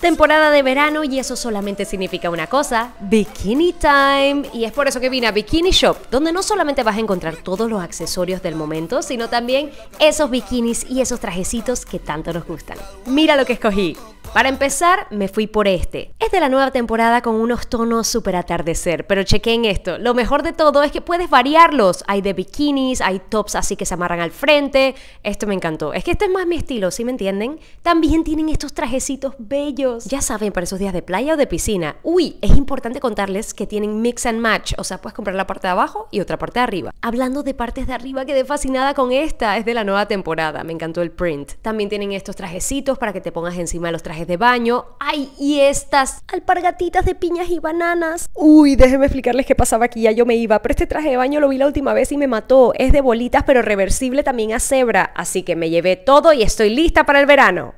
Temporada de verano y eso solamente significa una cosa, Bikini Time. Y es por eso que vine a Bikini Shop, donde no solamente vas a encontrar todos los accesorios del momento, sino también esos bikinis y esos trajecitos que tanto nos gustan. Mira lo que escogí. Para empezar, me fui por este. Es de la nueva temporada con unos tonos súper atardecer, pero chequen esto. Lo mejor de todo es que puedes variarlos. Hay de bikinis, hay tops así que se amarran al frente. Esto me encantó. Es que este es más mi estilo, ¿sí me entienden? También tienen estos trajecitos bellos. Ya saben, para esos días de playa o de piscina. Uy, es importante contarles que tienen mix and match. O sea, puedes comprar la parte de abajo y otra parte de arriba. Hablando de partes de arriba, quedé fascinada con esta. Es de la nueva temporada. Me encantó el print. También tienen estos trajecitos para que te pongas encima de los trajecitos de baño. ¡Ay! Y estas alpargatitas de piñas y bananas. Uy, déjenme explicarles qué pasaba aquí. Ya yo me iba. Pero este traje de baño lo vi la última vez y me mató. Es de bolitas, pero reversible también a cebra. Así que me llevé todo y estoy lista para el verano.